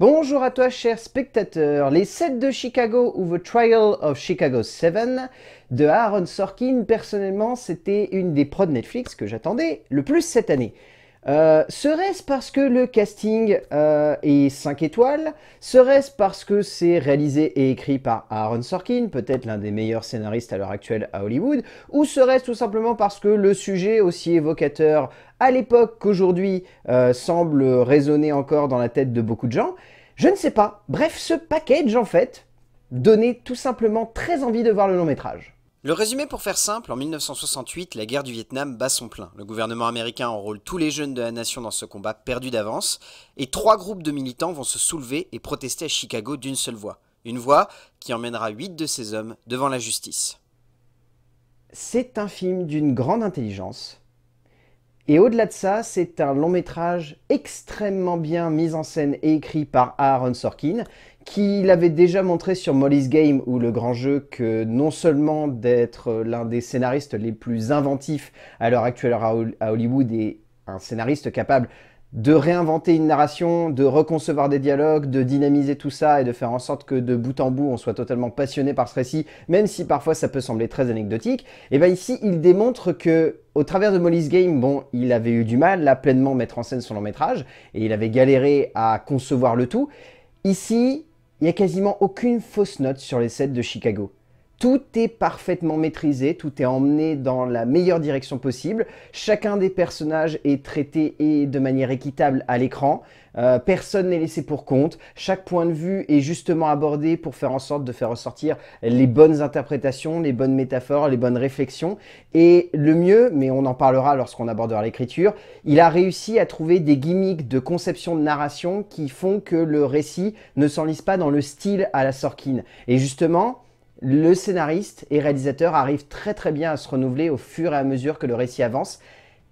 Bonjour à toi cher spectateurs, les 7 de Chicago ou The Trial of Chicago 7 de Aaron Sorkin, personnellement c'était une des prods Netflix que j'attendais le plus cette année. Euh, serait-ce parce que le casting euh, est 5 étoiles Serait-ce parce que c'est réalisé et écrit par Aaron Sorkin, peut-être l'un des meilleurs scénaristes à l'heure actuelle à Hollywood Ou serait-ce tout simplement parce que le sujet, aussi évocateur à l'époque qu'aujourd'hui, euh, semble résonner encore dans la tête de beaucoup de gens Je ne sais pas. Bref, ce package, en fait, donnait tout simplement très envie de voir le long métrage. Le résumé pour faire simple, en 1968, la guerre du Vietnam bat son plein. Le gouvernement américain enrôle tous les jeunes de la nation dans ce combat perdu d'avance, et trois groupes de militants vont se soulever et protester à Chicago d'une seule voix. Une voix qui emmènera huit de ces hommes devant la justice. C'est un film d'une grande intelligence, et au-delà de ça, c'est un long métrage extrêmement bien mis en scène et écrit par Aaron Sorkin, qui l'avait déjà montré sur Molly's Game ou Le Grand Jeu que non seulement d'être l'un des scénaristes les plus inventifs à l'heure actuelle à Hollywood et un scénariste capable de réinventer une narration, de reconcevoir des dialogues, de dynamiser tout ça et de faire en sorte que de bout en bout on soit totalement passionné par ce récit, même si parfois ça peut sembler très anecdotique, et eh bien ici il démontre que au travers de Molly's Game, bon, il avait eu du mal à pleinement mettre en scène son long métrage et il avait galéré à concevoir le tout. Ici, il n'y a quasiment aucune fausse note sur les sets de Chicago. Tout est parfaitement maîtrisé, tout est emmené dans la meilleure direction possible. Chacun des personnages est traité et de manière équitable à l'écran. Euh, personne n'est laissé pour compte. Chaque point de vue est justement abordé pour faire en sorte de faire ressortir les bonnes interprétations, les bonnes métaphores, les bonnes réflexions. Et le mieux, mais on en parlera lorsqu'on abordera l'écriture, il a réussi à trouver des gimmicks de conception de narration qui font que le récit ne s'enlise pas dans le style à la Sorkin. Et justement, le scénariste et réalisateur arrivent très très bien à se renouveler au fur et à mesure que le récit avance.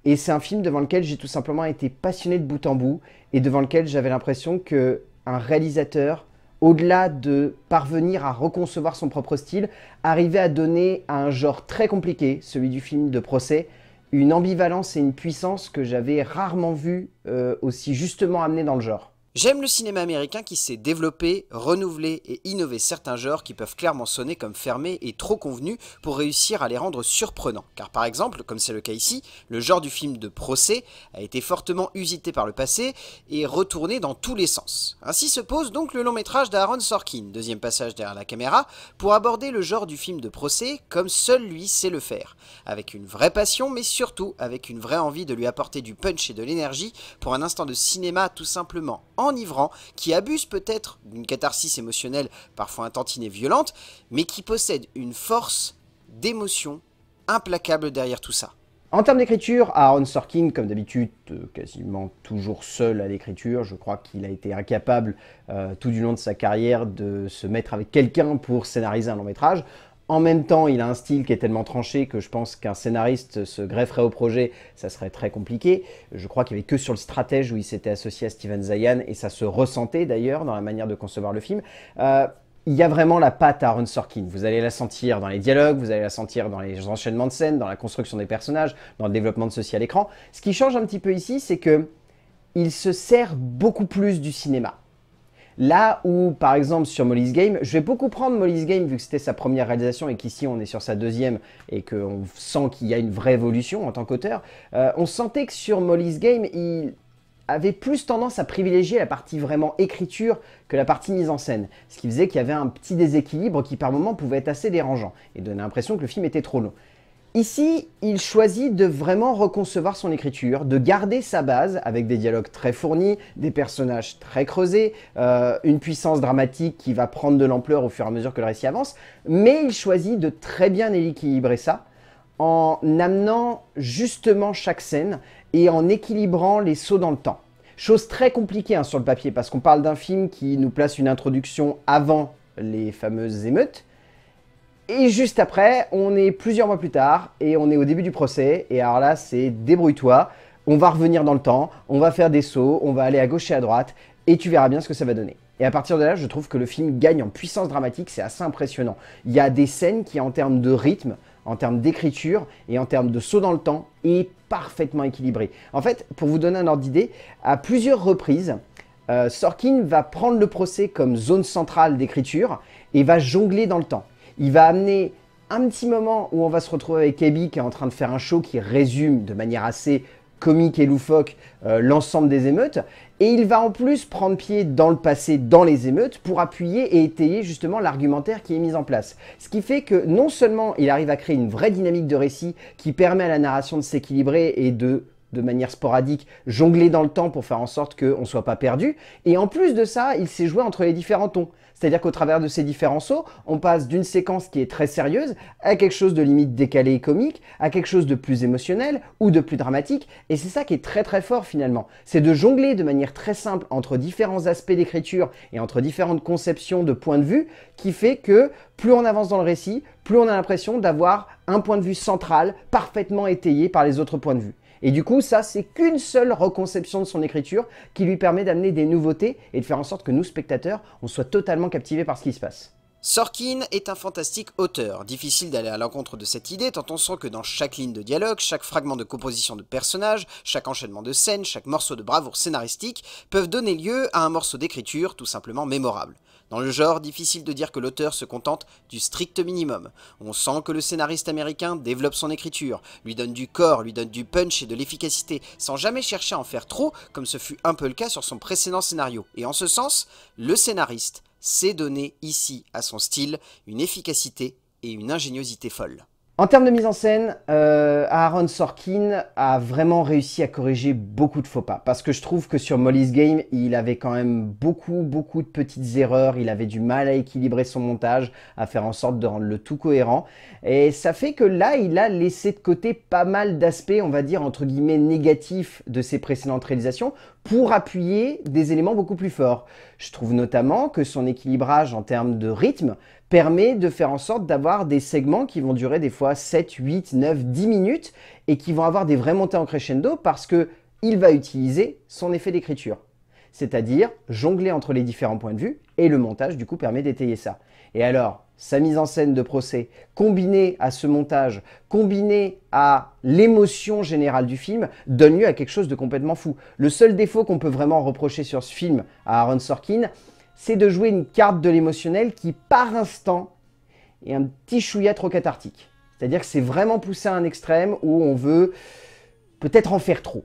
Et c'est un film devant lequel j'ai tout simplement été passionné de bout en bout et devant lequel j'avais l'impression que un réalisateur, au-delà de parvenir à reconcevoir son propre style, arrivait à donner à un genre très compliqué, celui du film de procès, une ambivalence et une puissance que j'avais rarement vu euh, aussi justement amenée dans le genre. J'aime le cinéma américain qui s'est développé, renouvelé et innover certains genres qui peuvent clairement sonner comme fermés et trop convenus pour réussir à les rendre surprenants. Car par exemple, comme c'est le cas ici, le genre du film de procès a été fortement usité par le passé et retourné dans tous les sens. Ainsi se pose donc le long métrage d'Aaron Sorkin, deuxième passage derrière la caméra, pour aborder le genre du film de procès comme seul lui sait le faire, avec une vraie passion mais surtout avec une vraie envie de lui apporter du punch et de l'énergie pour un instant de cinéma tout simplement enivrant, qui abuse peut-être d'une catharsis émotionnelle parfois intentinée violente, mais qui possède une force d'émotion implacable derrière tout ça. En termes d'écriture, Aaron Sorkin, comme d'habitude, euh, quasiment toujours seul à l'écriture, je crois qu'il a été incapable euh, tout du long de sa carrière de se mettre avec quelqu'un pour scénariser un long métrage. En même temps, il a un style qui est tellement tranché que je pense qu'un scénariste se grefferait au projet, ça serait très compliqué. Je crois qu'il n'y avait que sur le stratège où il s'était associé à Steven Zayan, et ça se ressentait d'ailleurs dans la manière de concevoir le film. Euh, il y a vraiment la patte à Aaron Sorkin. Vous allez la sentir dans les dialogues, vous allez la sentir dans les enchaînements de scènes, dans la construction des personnages, dans le développement de ceci à l'écran. Ce qui change un petit peu ici, c'est que il se sert beaucoup plus du cinéma. Là où, par exemple, sur Molly's Game, je vais beaucoup prendre Molly's Game vu que c'était sa première réalisation et qu'ici on est sur sa deuxième et qu'on sent qu'il y a une vraie évolution en tant qu'auteur, euh, on sentait que sur Molly's Game, il avait plus tendance à privilégier la partie vraiment écriture que la partie mise en scène, ce qui faisait qu'il y avait un petit déséquilibre qui par moments pouvait être assez dérangeant et donner l'impression que le film était trop long. Ici, il choisit de vraiment reconcevoir son écriture, de garder sa base avec des dialogues très fournis, des personnages très creusés, euh, une puissance dramatique qui va prendre de l'ampleur au fur et à mesure que le récit avance, mais il choisit de très bien équilibrer ça en amenant justement chaque scène et en équilibrant les sauts dans le temps. Chose très compliquée hein, sur le papier parce qu'on parle d'un film qui nous place une introduction avant les fameuses émeutes, et juste après, on est plusieurs mois plus tard et on est au début du procès. Et alors là, c'est débrouille-toi. On va revenir dans le temps, on va faire des sauts, on va aller à gauche et à droite et tu verras bien ce que ça va donner. Et à partir de là, je trouve que le film gagne en puissance dramatique, c'est assez impressionnant. Il y a des scènes qui, en termes de rythme, en termes d'écriture et en termes de saut dans le temps, est parfaitement équilibré. En fait, pour vous donner un ordre d'idée, à plusieurs reprises, euh, Sorkin va prendre le procès comme zone centrale d'écriture et va jongler dans le temps. Il va amener un petit moment où on va se retrouver avec Ebi qui est en train de faire un show qui résume de manière assez comique et loufoque euh, l'ensemble des émeutes. Et il va en plus prendre pied dans le passé, dans les émeutes, pour appuyer et étayer justement l'argumentaire qui est mis en place. Ce qui fait que non seulement il arrive à créer une vraie dynamique de récit qui permet à la narration de s'équilibrer et de de manière sporadique, jongler dans le temps pour faire en sorte qu'on ne soit pas perdu. Et en plus de ça, il s'est joué entre les différents tons. C'est-à-dire qu'au travers de ces différents sauts, on passe d'une séquence qui est très sérieuse à quelque chose de limite décalé et comique, à quelque chose de plus émotionnel ou de plus dramatique. Et c'est ça qui est très très fort finalement. C'est de jongler de manière très simple entre différents aspects d'écriture et entre différentes conceptions de points de vue qui fait que plus on avance dans le récit, plus on a l'impression d'avoir un point de vue central parfaitement étayé par les autres points de vue. Et du coup, ça, c'est qu'une seule reconception de son écriture qui lui permet d'amener des nouveautés et de faire en sorte que nous, spectateurs, on soit totalement captivés par ce qui se passe. Sorkin est un fantastique auteur, difficile d'aller à l'encontre de cette idée tant on sent que dans chaque ligne de dialogue, chaque fragment de composition de personnage, chaque enchaînement de scènes, chaque morceau de bravoure scénaristique peuvent donner lieu à un morceau d'écriture tout simplement mémorable. Dans le genre, difficile de dire que l'auteur se contente du strict minimum. On sent que le scénariste américain développe son écriture, lui donne du corps, lui donne du punch et de l'efficacité, sans jamais chercher à en faire trop, comme ce fut un peu le cas sur son précédent scénario. Et en ce sens, le scénariste s'est donné ici à son style une efficacité et une ingéniosité folle. En termes de mise en scène, euh, Aaron Sorkin a vraiment réussi à corriger beaucoup de faux pas. Parce que je trouve que sur Molly's Game, il avait quand même beaucoup, beaucoup de petites erreurs. Il avait du mal à équilibrer son montage, à faire en sorte de rendre le tout cohérent. Et ça fait que là, il a laissé de côté pas mal d'aspects, on va dire, entre guillemets, négatifs de ses précédentes réalisations pour appuyer des éléments beaucoup plus forts. Je trouve notamment que son équilibrage en termes de rythme permet de faire en sorte d'avoir des segments qui vont durer des fois 7, 8, 9, 10 minutes et qui vont avoir des vraies montées en crescendo parce que il va utiliser son effet d'écriture. C'est-à-dire jongler entre les différents points de vue et le montage du coup permet d'étayer ça. Et alors, sa mise en scène de procès, combinée à ce montage, combinée à l'émotion générale du film, donne lieu à quelque chose de complètement fou. Le seul défaut qu'on peut vraiment reprocher sur ce film à Aaron Sorkin, c'est de jouer une carte de l'émotionnel qui, par instant, est un petit chouïa trop cathartique. C'est-à-dire que c'est vraiment poussé à un extrême où on veut peut-être en faire trop.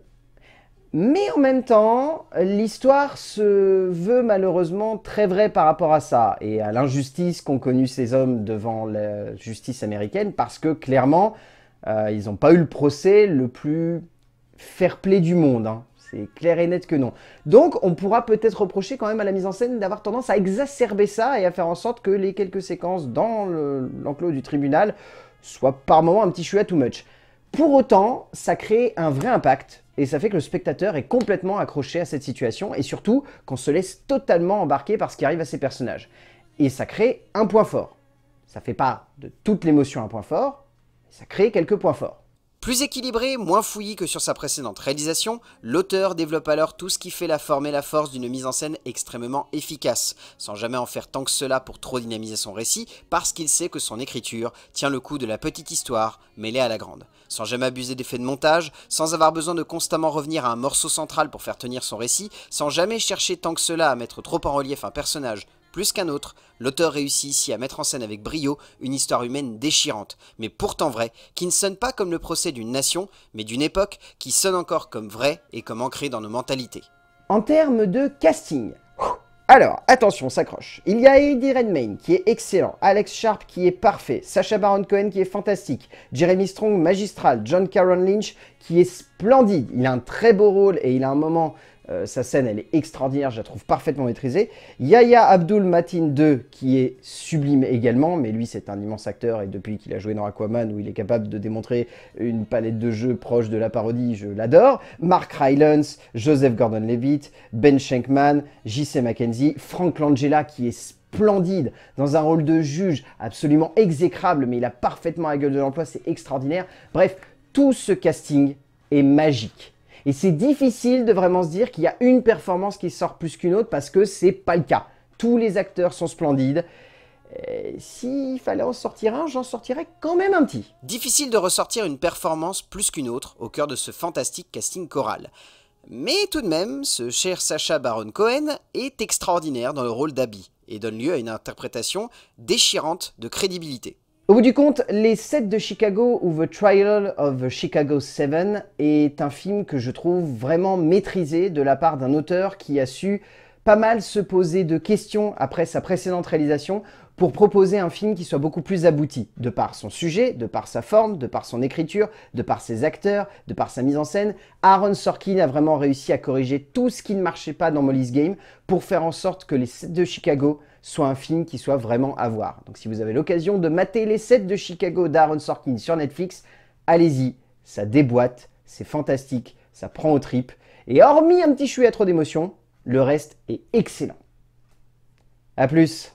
Mais en même temps, l'histoire se veut malheureusement très vraie par rapport à ça et à l'injustice qu'ont connue ces hommes devant la justice américaine parce que clairement, euh, ils n'ont pas eu le procès le plus fair-play du monde. Hein. C'est clair et net que non. Donc, on pourra peut-être reprocher quand même à la mise en scène d'avoir tendance à exacerber ça et à faire en sorte que les quelques séquences dans l'enclos du tribunal soient par moments un petit chouette too much. Pour autant, ça crée un vrai impact et ça fait que le spectateur est complètement accroché à cette situation et surtout qu'on se laisse totalement embarquer par ce qui arrive à ses personnages. Et ça crée un point fort. Ça fait pas de toute l'émotion un point fort, ça crée quelques points forts. Plus équilibré, moins fouillis que sur sa précédente réalisation, l'auteur développe alors tout ce qui fait la forme et la force d'une mise en scène extrêmement efficace, sans jamais en faire tant que cela pour trop dynamiser son récit, parce qu'il sait que son écriture tient le coup de la petite histoire mêlée à la grande. Sans jamais abuser d'effets de montage, sans avoir besoin de constamment revenir à un morceau central pour faire tenir son récit, sans jamais chercher tant que cela à mettre trop en relief un personnage plus qu'un autre, l'auteur réussit ici à mettre en scène avec brio une histoire humaine déchirante, mais pourtant vraie, qui ne sonne pas comme le procès d'une nation, mais d'une époque qui sonne encore comme vraie et comme ancrée dans nos mentalités. En termes de casting, alors, attention, s'accroche. Il y a Eddie Redmayne qui est excellent, Alex Sharp qui est parfait, Sacha Baron Cohen qui est fantastique, Jeremy Strong magistral, John Caron Lynch qui est splendide. Il a un très beau rôle et il a un moment euh, sa scène, elle est extraordinaire, je la trouve parfaitement maîtrisée. Yaya Abdul Matin II, qui est sublime également, mais lui, c'est un immense acteur, et depuis qu'il a joué dans Aquaman, où il est capable de démontrer une palette de jeux proche de la parodie, je l'adore. Mark Rylance, Joseph Gordon-Levitt, Ben Schenkman, J.C. McKenzie, Frank Langella, qui est splendide dans un rôle de juge absolument exécrable, mais il a parfaitement la gueule de l'emploi, c'est extraordinaire. Bref, tout ce casting est magique. Et c'est difficile de vraiment se dire qu'il y a une performance qui sort plus qu'une autre parce que c'est pas le cas. Tous les acteurs sont splendides. S'il fallait en sortir un, j'en sortirais quand même un petit. Difficile de ressortir une performance plus qu'une autre au cœur de ce fantastique casting choral. Mais tout de même, ce cher Sacha Baron Cohen est extraordinaire dans le rôle d'Abby et donne lieu à une interprétation déchirante de crédibilité. Au bout du compte, Les 7 de Chicago ou The Trial of the Chicago 7 est un film que je trouve vraiment maîtrisé de la part d'un auteur qui a su pas mal se poser de questions après sa précédente réalisation pour proposer un film qui soit beaucoup plus abouti, de par son sujet, de par sa forme, de par son écriture, de par ses acteurs, de par sa mise en scène. Aaron Sorkin a vraiment réussi à corriger tout ce qui ne marchait pas dans Molly's Game pour faire en sorte que les 7 de Chicago soient un film qui soit vraiment à voir. Donc si vous avez l'occasion de mater les sets de Chicago d'Aaron Sorkin sur Netflix, allez-y, ça déboîte, c'est fantastique, ça prend aux tripes. Et hormis un petit à trop d'émotion, le reste est excellent. A plus